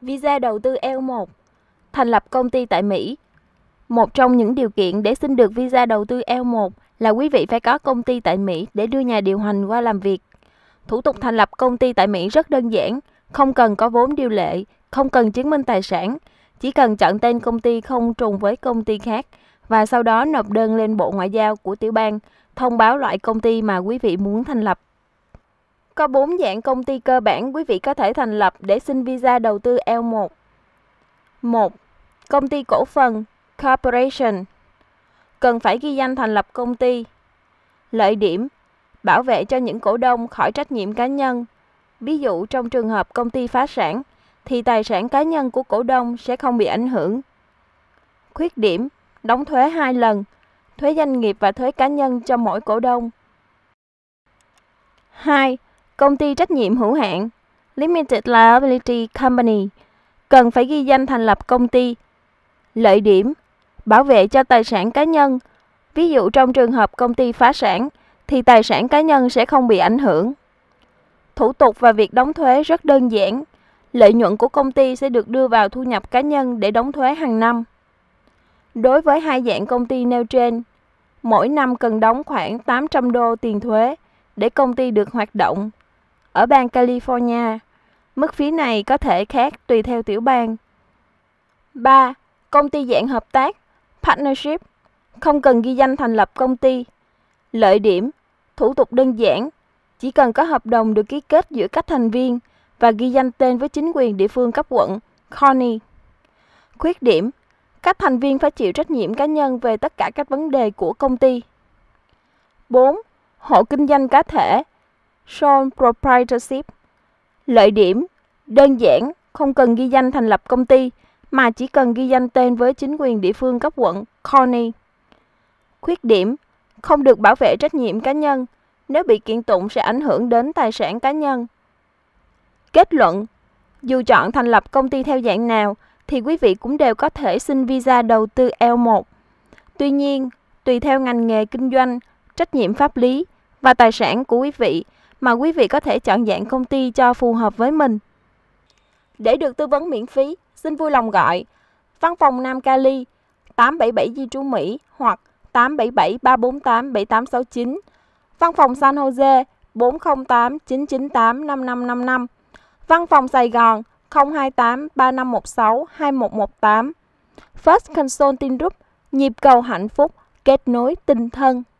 visa đầu tư L1, e thành lập công ty tại Mỹ. Một trong những điều kiện để xin được visa đầu tư L1 e là quý vị phải có công ty tại Mỹ để đưa nhà điều hành qua làm việc. Thủ tục thành lập công ty tại Mỹ rất đơn giản, không cần có vốn điều lệ, không cần chứng minh tài sản, chỉ cần chọn tên công ty không trùng với công ty khác và sau đó nộp đơn lên Bộ Ngoại giao của tiểu bang thông báo loại công ty mà quý vị muốn thành lập. Có 4 dạng công ty cơ bản quý vị có thể thành lập để xin visa đầu tư L1. 1. Công ty cổ phần Corporation Cần phải ghi danh thành lập công ty. Lợi điểm Bảo vệ cho những cổ đông khỏi trách nhiệm cá nhân. Ví dụ trong trường hợp công ty phá sản, thì tài sản cá nhân của cổ đông sẽ không bị ảnh hưởng. Khuyết điểm Đóng thuế 2 lần, thuế doanh nghiệp và thuế cá nhân cho mỗi cổ đông. 2 công ty trách nhiệm hữu hạn Limited Liability Company cần phải ghi danh thành lập công ty, lợi điểm, bảo vệ cho tài sản cá nhân. Ví dụ trong trường hợp công ty phá sản thì tài sản cá nhân sẽ không bị ảnh hưởng. Thủ tục và việc đóng thuế rất đơn giản. Lợi nhuận của công ty sẽ được đưa vào thu nhập cá nhân để đóng thuế hàng năm. Đối với hai dạng công ty nêu trên, mỗi năm cần đóng khoảng 800 đô tiền thuế để công ty được hoạt động ở bang California. Mức phí này có thể khác tùy theo tiểu bang. 3. Công ty dạng hợp tác, partnership, không cần ghi danh thành lập công ty. Lợi điểm, thủ tục đơn giản, chỉ cần có hợp đồng được ký kết giữa các thành viên và ghi danh tên với chính quyền địa phương cấp quận, County. Khuyết điểm, các thành viên phải chịu trách nhiệm cá nhân về tất cả các vấn đề của công ty. 4. Hộ kinh doanh cá thể, sole proprietorship. Lợi điểm đơn giản, không cần ghi danh thành lập công ty mà chỉ cần ghi danh tên với chính quyền địa phương cấp quận County. Khuyết điểm không được bảo vệ trách nhiệm cá nhân, nếu bị kiện tụng sẽ ảnh hưởng đến tài sản cá nhân. Kết luận, dù chọn thành lập công ty theo dạng nào thì quý vị cũng đều có thể xin visa đầu tư L1. Tuy nhiên, tùy theo ngành nghề kinh doanh, trách nhiệm pháp lý và tài sản của quý vị mà quý vị có thể chọn dạng công ty cho phù hợp với mình. Để được tư vấn miễn phí, xin vui lòng gọi Văn phòng Nam Cali 877 Di trú Mỹ hoặc 877 348 7869, Văn phòng San Jose 408 998 5555, Văn phòng Sài Gòn 028 3516 2118, First Consulting Group, nhịp cầu hạnh phúc, kết nối tinh thần.